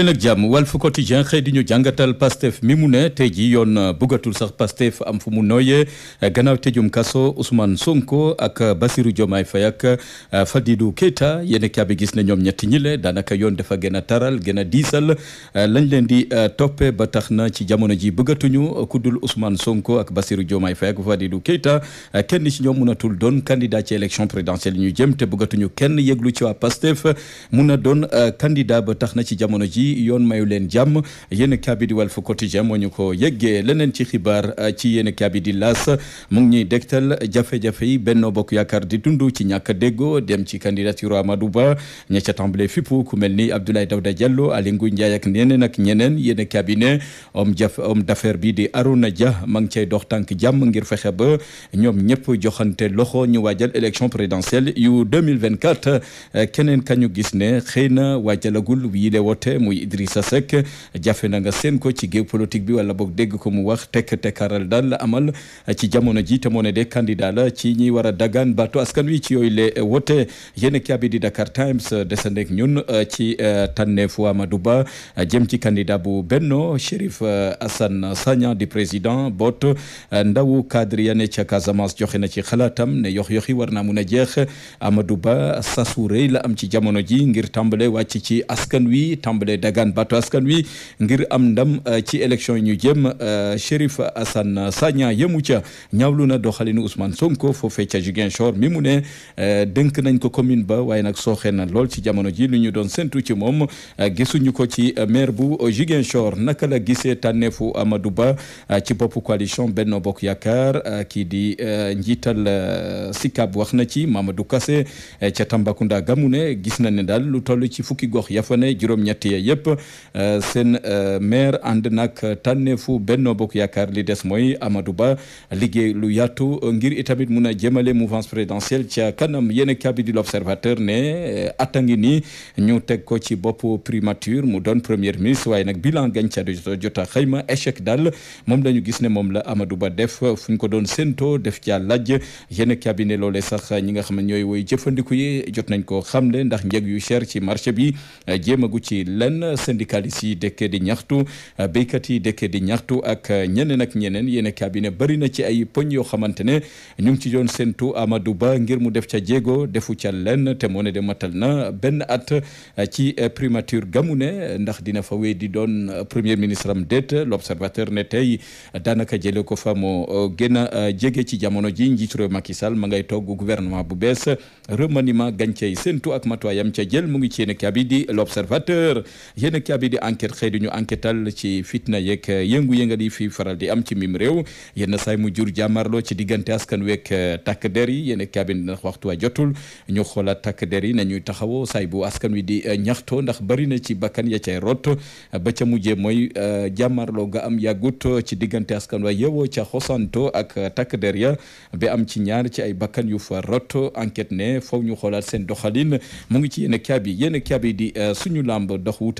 leen ak jàmm Walf Quotidien xëy di ñu jàngatal Pastef mi mu ne tey ji yoon bëggatul sax Pastef am fu mu nooyee gannaaw tëjum kaso Ousmane Sonko ak Bassirou Diomaye Faye ak euh, Fadilou Keita yéen ak bi gis ne ñoom ñetti ñi le daanaka yoon dafa gën a taral gën a diisal euh, lañ leen di euh, toppe ba tax na ci jamono ji bëggatuñu kuddul Ousmane Sonko ak Bassirou Diomaye Faye ak Fadilou Keita kenn ci ñoom mënatul doon candidat ci élection présidentielle ñu jëm te bëggatuñu kenn yëglu ci waa Pastef mun a doon candidat ba tax na ci jamono ji Yon Mayulen Jam, yene Kabidi yéen kabi di Quotidien moo ko yegge lenen ci euh, ci kabi Las mu ngi dektal jafé jafe Jafei, Benno Bokk yakar di dund ci ñak deggo dem ci candidature Amadou Ba ña ca ku melni Abdoulaye Daouda Diallo Aly Ngouille Ndiaye ak ak homme jaf d'affaires bi di Arouna Dia ma ngi Nyom dox ngir fexé ba ñom ñep joxante loxo ñu wajal élection présidentielle yu 2024 kenen kañu gis ne xeyna wajalagul wi le wote muy Idrissa Seck seen ko ci géopolitique bi wala boog dégg ko mu wax tekk tekkaral daal amal ci jamono ji te moo ne de candidat la ci ñi war a dagaan baatu askan wi ci yooyu le wote yéen kaabi di Dakar Times desandeek ñun euh, ci euh, tànneefu Amadou Ba euh, jëm ci candidat bu Benno Chérif Assane Sagna di président boot ndawu cadre ya ne ca Casamance joxe na ci xalaatam ne yox-yoxi war naa mun a jeex Amadou ci jamono ji ngir tàmbale wàcc ci askan wi tàmbale dagan batu askan wi ngir am ndam uh, ci élection ñu jëm uh, cherif Assane Sagna yemu ca ñawlu na doxalinu Ousmane Sonko foofee ca shor mi mu ne uh, nañ ko commune ba way nak soxé na lool ci jamono ji lu ñu don sentu ci mom gisuñu ko ci maire bu Ziguinchor naka la gisé à Amadou Ba ci bop coalition Benno Bokk Yaakaar ki di njital waxna ci Mamadou Kassé ca tambakunda gamune, gis na ne lu ci fukki gox yafane juróom Sen euh, seen euh, maire ànd nag Benno Bokk yakar li dess moy Amadou Ba lu yatu ngir itamit muna mouvance présidentielle ca kanam yéen kabi l'observateur né euh, Atangini, ngi ñu tek ko ci bop primature mu donne premier ministre way nak bilan ci jota xeyma échec Dal, mom la gis la Amadou def fuñ ko don sento def ci laaj yene cabinet lolé sax ñi nga xam ne yi jot ko ndax yu cher ci marché bi ci lenn yeneen syndicalistes yi dëkkee di ñaxtu euh, béykat yi dëkkee di ñaxtu ak euh, ñeneen ak ñeneen yéen cabinet bari na ci ay poñ yoo xamante ne ñu ngi ci doon séntu Amadou Ba ngir mu def ca jéego defu ca lenn te moo ne de matal na benn at euh, ci primature gamu ne ndax dina fa wéy di doon premier ministre am déet l'observateur ne tey daanaka jëlee ko fa moo gën a jege ci jamono ji njiitu réew Macky Sall ma ngay togg gouvernement bu bees remaniement gàncax yi séntu ak matuwaayam ca jël mu ngi ci yéen a di l'observateur yéen a bi di enquête xëy di ñu enquêtal ci fitna yeeg yëngu-yëngal yi fi faral di am ci mim réew yenn saay mu jur jàmmarloo ci diggante askan weeg eh, takk der yi yéen a kaabi ndax waxtu wa jotul ñu xoolaat takk der yi nañuy taxawoo saay bu askan wi di eh, ñaxtoo ndax bari na ci bakkan ya cay rot ba ca mujjee mooy eh, jàmmarloo ga am yàggut ci diggante askan wa yeewoo ca xosanto ak takk der ya ba am ci ñaar ci ay bakkan yu fa rot enquête ne faw ñu xoolaat seen doxalin mu ngi ci yéen a kaabi yéen a di suñu làmb dox wut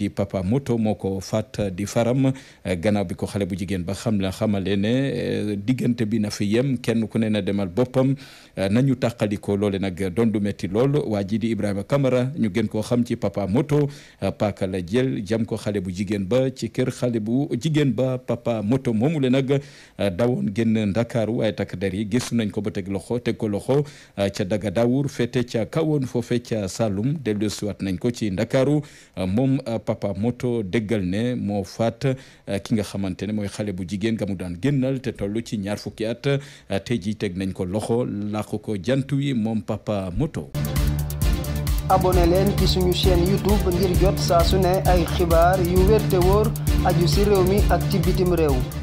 di Papa Moto moo ko faat di faram eh, gannaaw bi ko xale bu jigéen ba xam la xamale ne eh, diggante bi na fi yem kenn ku ne na demal boppam eh, nañu tàqali ko loole nag doon du metti lool waa ji di Ibrahima Camara ñu gën koo xam ci Papa Moto paaka la jël jam ko xale bu jigéen ba ci kër xale bu jigéen ba Papa Moto moomu le nag dawoon génn Ndakaaru waaye takk der yi gis nañ ko ba teg loxo teg ko loxo ca Daga Daawur fete ca kawoon foofe ca Saloum dellusiwaat nañ ko ci Ndakaaru moom papa moto déggal ne moo faat eh, ki nga xamante ne mooy xale bu jigéen nga mu daan génnal te toll ci ñaar fukki at eh, te jii teg nañ ko loxo làq ko jant wi moom papa moto. abonné leen ci suñu chaîne youtube ngir jot saa su ne ay xibaar yu wér te wóor aju si réew mi ak ci bitim réew.